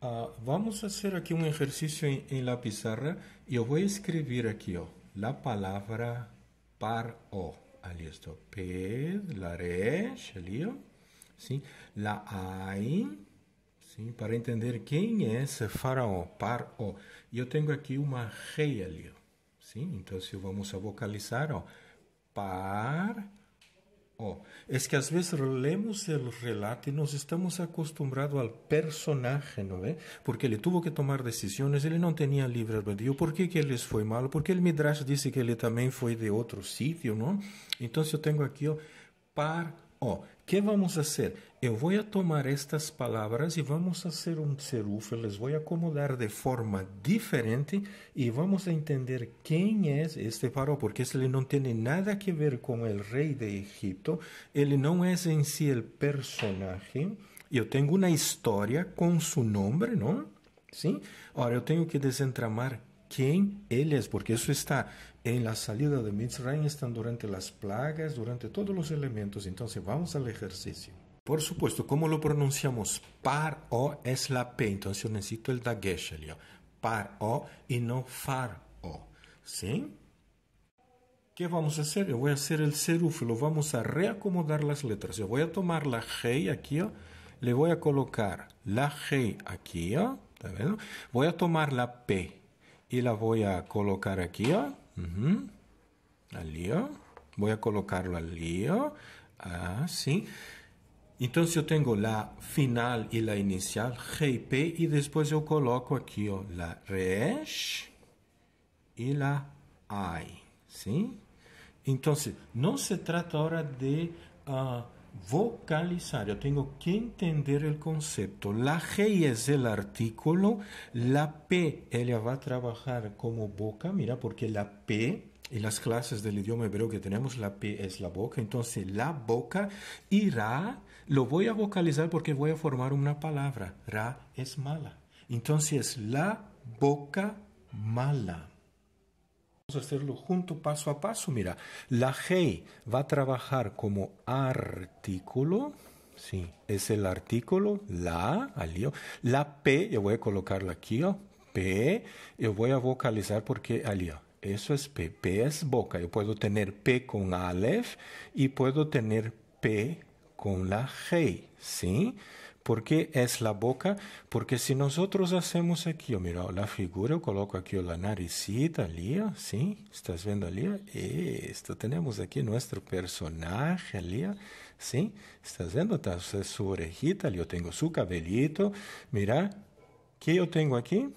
Uh, vamos fazer aqui um exercício em, em la pizarra. Eu vou escrever aqui, ó, a palavra par o. Ali está P, la res, ali, ó. Sim, la ain, sim, para entender quem é esse faraó, par o. E eu tenho aqui uma rei ali, ó. Sim, então se vamos a vocalizar, ó, par es que a veces leemos el relato y nos estamos acostumbrados al personaje, ¿no ve? Porque él tuvo que tomar decisiones, él no tenía libre albedrío, ¿por qué que él les fue malo? Porque el Midrash dice que él también fue de otro sitio, ¿no? Entonces yo tengo aquí, oh, par Ó, oh, que vamos fazer? Eu vou tomar estas palavras e vamos fazer um serufo, les vou acomodar de forma diferente e vamos entender quem é este faraó, porque ele não tem nada a ver com o rei de Egito, ele não é em si o personagem. Eu tenho uma história com seu nome, não? Sim? Ora, eu tenho que desentramar quién Él es, porque eso está en la salida de Mitzrayim, están durante las plagas, durante todos los elementos. Entonces vamos al ejercicio. Por supuesto, ¿cómo lo pronunciamos? Par o es la P, entonces yo necesito el dagesh, par o y no far o. ¿Sí? ¿Qué vamos a hacer? Yo voy a hacer el serúfilo vamos a reacomodar las letras. Yo voy a tomar la G aquí, le voy a colocar la G aquí, ¿Está bien? Voy a tomar la P E la vou a colocar aqui, ó. Uhum. Ali, ó. Vou a colocá-lo ali, ó. Assim. Então, se eu tenho la final e la inicial, e P, e depois eu coloco aqui, ó, lá resh e la I sim? Então, não se trata agora de... Uh, vocalizar, yo tengo que entender el concepto. La G es el artículo, la P ella va a trabajar como boca, mira, porque la P en las clases del idioma hebreo que tenemos, la P es la boca, entonces la boca y Ra lo voy a vocalizar porque voy a formar una palabra. Ra es mala. Entonces la boca mala. Vamos a hacerlo junto, paso a paso. Mira, la G va a trabajar como artículo. Sí, es el artículo, la, al La P, yo voy a colocarla aquí, P, yo voy a vocalizar porque al Eso es P. P es boca. Yo puedo tener P con Aleph y puedo tener P con la G. ¿Sí? ¿Por qué es la boca? Porque si nosotros hacemos aquí, mira, la figura, yo coloco aquí la naricita, Lía, ¿sí? ¿Estás viendo Lía? Esto, tenemos aquí nuestro personaje, Lía, ¿sí? ¿Estás viendo? Está su orejita, yo tengo su cabellito, mira, ¿qué yo tengo aquí?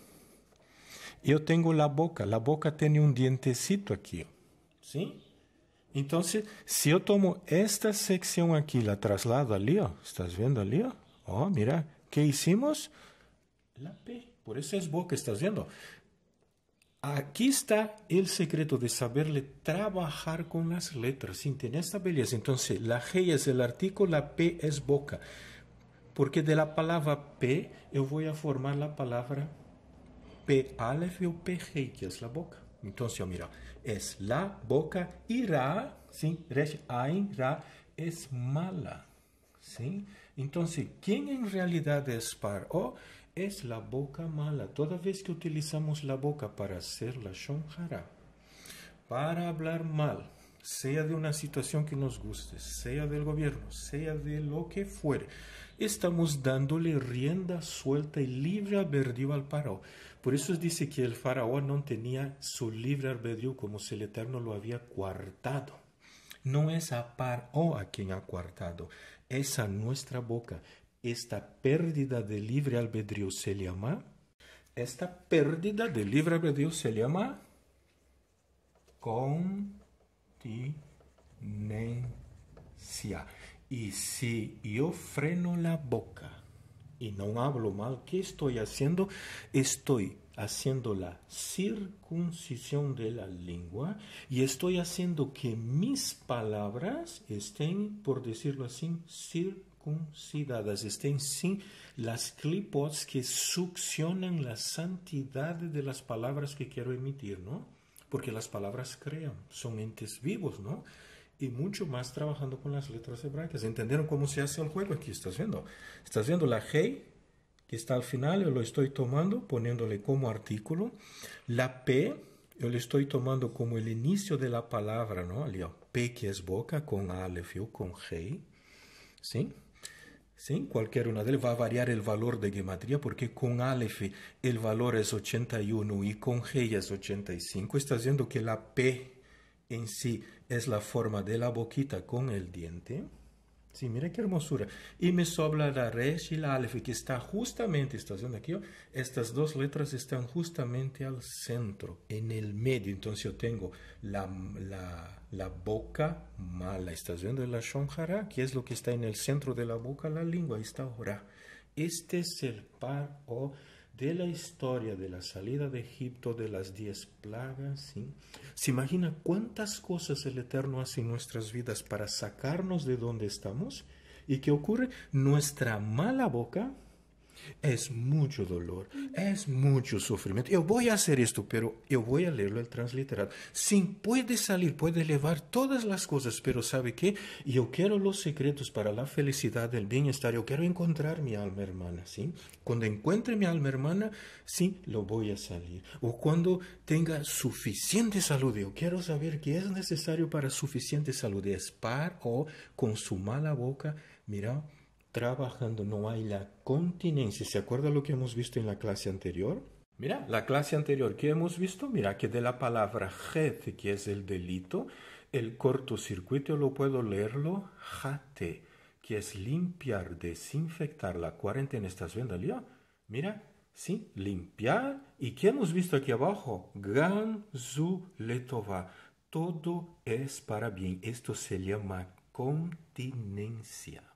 Yo tengo la boca, la boca tiene un dientecito aquí, ¿sí? Entonces, si yo tomo esta sección aquí, la traslado Lía, estás viendo? Lía. Oh, mira, ¿qué hicimos? La P. Por eso es boca, estás viendo. Aquí está el secreto de saberle trabajar con las letras sin tener esta belleza. Entonces, la G es el artículo, la P es boca. Porque de la palabra P yo voy a formar la palabra P alef o P-G, que es la boca. Entonces, mira, es la boca y ra, ¿sí? Resh, ain, ra, es mala, ¿sí? Entonces, ¿quién en realidad es Paro? Oh, es la boca mala. Toda vez que utilizamos la boca para hacer la shonjara, para hablar mal, sea de una situación que nos guste, sea del gobierno, sea de lo que fuere, estamos dándole rienda suelta y libre albedrío al Paró. Por eso dice que el faraón no tenía su libre albedrío como si el Eterno lo había cuartado. No es a Paró a quien ha cuartado. Esa nuestra boca. Esta pérdida de libre albedrío se llama. Esta pérdida de libre albedrío se llama continencia. Y si yo freno la boca y no hablo mal, ¿qué estoy haciendo? Estoy haciendo la circuncisión de la lengua y estoy haciendo que mis palabras estén, por decirlo así, circuncidadas, estén sin las clipots que succionan la santidad de las palabras que quiero emitir, ¿no? Porque las palabras crean, son entes vivos, ¿no? y mucho más trabajando con las letras hebraicas. ¿Entendieron cómo se hace el juego? Aquí estás viendo. Estás viendo la G que está al final, yo lo estoy tomando poniéndole como artículo. La P, yo le estoy tomando como el inicio de la palabra, ¿no? P que es boca, con alef o con G, ¿sí? ¿Sí? Cualquier una de ellas va a variar el valor de gematría porque con alef el valor es 81 y con G es 85. Está haciendo que la P en sí es la forma de la boquita con el diente. Sí, mira qué hermosura. Y me sobra la resh y la alef, que está justamente, estás viendo aquí, estas dos letras están justamente al centro, en el medio. Entonces yo tengo la, la, la boca mala, estás viendo la shonjara, que es lo que está en el centro de la boca, la lengua, Ahí está ahora. Este es el par o de la historia de la salida de Egipto, de las diez plagas, ¿sí? ¿se imagina cuántas cosas el Eterno hace en nuestras vidas para sacarnos de donde estamos? ¿Y qué ocurre? Nuestra mala boca, es mucho dolor, es mucho sufrimiento. Yo voy a hacer esto, pero yo voy a leerlo el transliterado. Sí, puede salir, puede elevar todas las cosas, pero ¿sabe qué? Yo quiero los secretos para la felicidad, el bienestar. Yo quiero encontrar mi alma hermana, ¿sí? Cuando encuentre mi alma hermana, sí, lo voy a salir. O cuando tenga suficiente salud, yo quiero saber qué es necesario para suficiente salud. Es par o con su mala boca, mira trabajando, no hay la continencia. ¿Se acuerda lo que hemos visto en la clase anterior? Mira, la clase anterior que hemos visto, mira que de la palabra jet, que es el delito, el cortocircuito lo puedo leerlo jate, que es limpiar, desinfectar la cuarentena. ¿Estás viendo, Mira, sí, limpiar. ¿Y qué hemos visto aquí abajo? Gan Ganzu letova. Todo es para bien. Esto se llama continencia.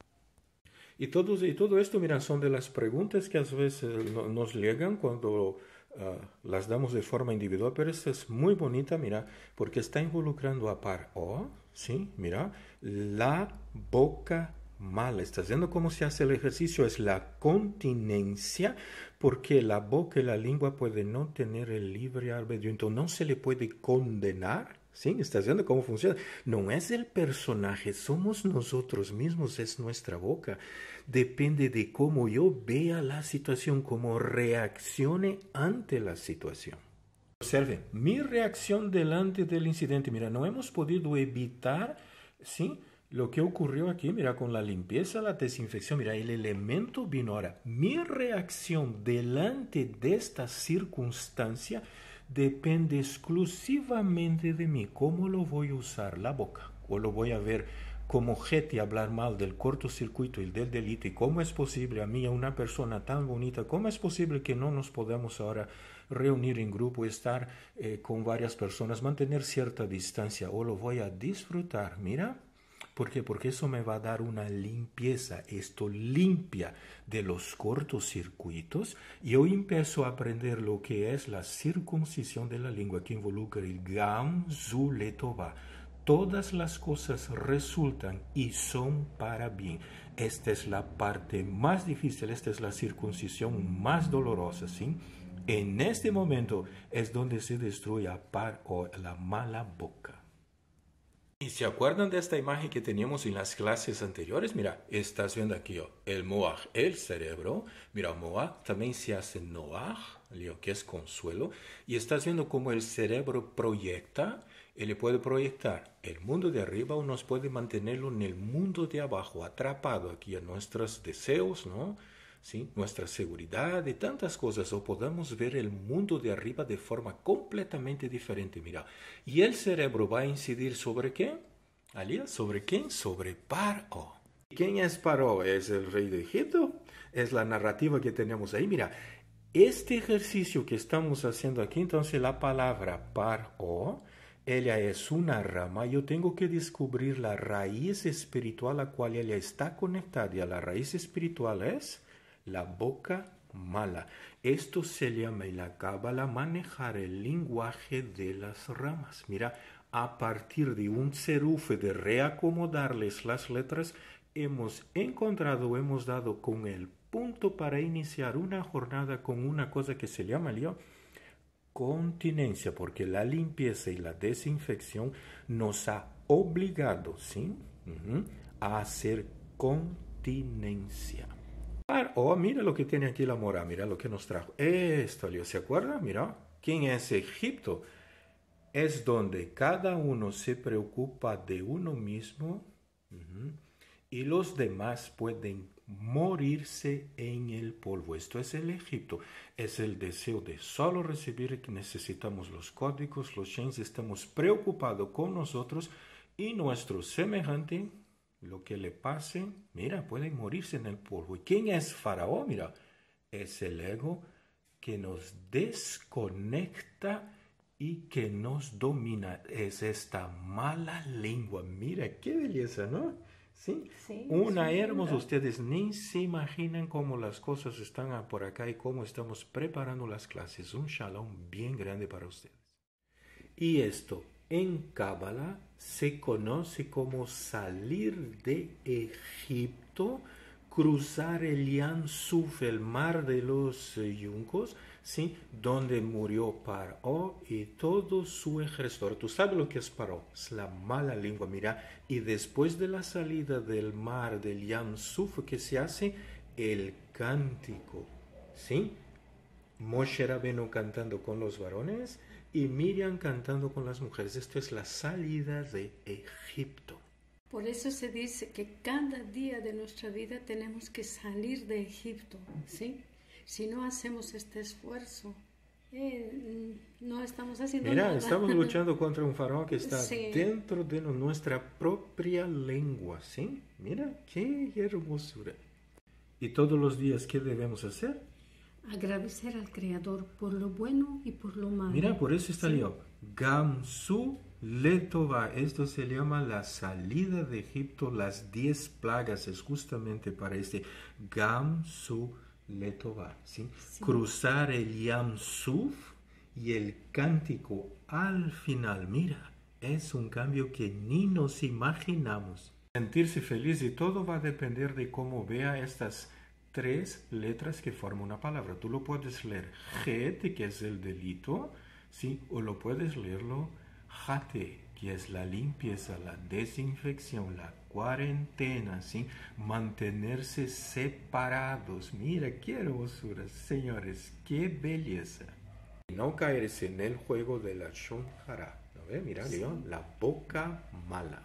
Y, todo y todo esto, mira, son de las preguntas que a veces nos llegan cuando ah, las damos de forma individual, pero esta es muy bonita, mira, porque está involucrando a par o, ¿sí? Mira, la boca mala. ¿Estás viendo cómo se hace el ejercicio? Es la continencia, porque la boca y la lengua pueden no tener el libre albedrío. Entonces no se le puede condenar ¿sí? Estás viendo cómo funciona. No es el personaje, somos nosotros mismos, es nuestra boca. Depende de cómo yo vea la situación, cómo reaccione ante la situación. Observe, mi reacción delante del incidente, mira, no hemos podido evitar, ¿sí? Lo que ocurrió aquí, mira, con la limpieza, la desinfección, mira, el elemento vino ahora. Mi reacción delante de esta circunstancia depende exclusivamente de mí, cómo lo voy a usar la boca, o lo voy a ver como gente hablar mal del cortocircuito y del delito, y cómo es posible a mí, a una persona tan bonita, cómo es posible que no nos podamos ahora reunir en grupo, estar eh, con varias personas, mantener cierta distancia, o lo voy a disfrutar, mira, ¿Por qué? Porque eso me va a dar una limpieza. Esto limpia de los cortocircuitos. Y yo empiezo a aprender lo que es la circuncisión de la lengua, que involucra el Gam va. Todas las cosas resultan y son para bien. Esta es la parte más difícil, esta es la circuncisión más dolorosa, ¿sí? En este momento es donde se destruye par la mala boca. ¿Y se acuerdan de esta imagen que teníamos en las clases anteriores? Mira, estás viendo aquí oh, el Moaj, el cerebro. Mira, Moaj también se hace Noaj, que es consuelo. Y estás viendo cómo el cerebro proyecta. Él puede proyectar el mundo de arriba o nos puede mantenerlo en el mundo de abajo, atrapado aquí a nuestros deseos, ¿no? ¿sí? nuestra seguridad, de tantas cosas, o podamos ver el mundo de arriba de forma completamente diferente. Mira, y el cerebro va a incidir sobre qué? ¿Alía? ¿Sobre quién? Sobre Paro. ¿Quién es Paro? ¿Es el rey de Egipto? Es la narrativa que tenemos ahí. Mira, este ejercicio que estamos haciendo aquí, entonces la palabra Paro, ella es una rama. Yo tengo que descubrir la raíz espiritual a la cual ella está conectada. Y a la raíz espiritual es la boca mala. Esto se llama en la cábala manejar el lenguaje de las ramas. Mira, a partir de un cerufe de reacomodarles las letras, hemos encontrado, hemos dado con el punto para iniciar una jornada con una cosa que se llama continencia, porque la limpieza y la desinfección nos ha obligado, ¿sí? a hacer continencia. Oh, mira lo que tiene aquí la mora, mira lo que nos trajo. Esto, ¿se acuerda? Mira, ¿quién es Egipto? Es donde cada uno se preocupa de uno mismo y los demás pueden morirse en el polvo. Esto es el Egipto. Es el deseo de solo recibir que necesitamos los códigos, los chains, estamos preocupados con nosotros y nuestro semejante lo que le pase, mira, pueden morirse en el polvo. ¿Y quién es Faraón? Mira, es el ego que nos desconecta y que nos domina. Es esta mala lengua. Mira, qué belleza, ¿no? ¿Sí? Una hermosa. Ustedes ni se imaginan cómo las cosas están por acá y cómo estamos preparando las clases. Un shalom bien grande para ustedes. Y esto en Cábala se conoce como salir de Egipto, cruzar el suf el mar de los eh, yuncos, ¿sí? donde murió Paró y todo su ejército. ¿Tú sabes lo que es Paró? Es la mala lengua, mira. Y después de la salida del mar del Suf, que se hace el cántico, ¿sí? Moshe Rabenu cantando con los varones y Miriam cantando con las mujeres. Esto es la salida de Egipto. Por eso se dice que cada día de nuestra vida tenemos que salir de Egipto, ¿sí? Si no hacemos este esfuerzo, eh, no estamos haciendo Mira, nada. estamos luchando contra un faraón que está dentro de nuestra propia lengua, ¿sí? Mira, qué hermosura. ¿Y todos los días qué debemos hacer? Agradecer al Creador por lo bueno y por lo malo. Mira, por eso está el Gamsu Letova. Esto se llama la salida de Egipto, las diez plagas. Es justamente para este Gamsu Letova. Cruzar el Yamsuf y el cántico al final. Mira, es un cambio que ni nos imaginamos. Sentirse feliz y todo va a depender de cómo vea estas tres letras que forman una palabra. Tú lo puedes leer GET, que es el delito, ¿sí? o lo puedes leerlo jate, que es la limpieza, la desinfección, la cuarentena, ¿sí? mantenerse separados. Mira, qué hermosura, señores, qué belleza. No caerse en el juego de la shonjara. ¿No ve? Mira, la boca mala.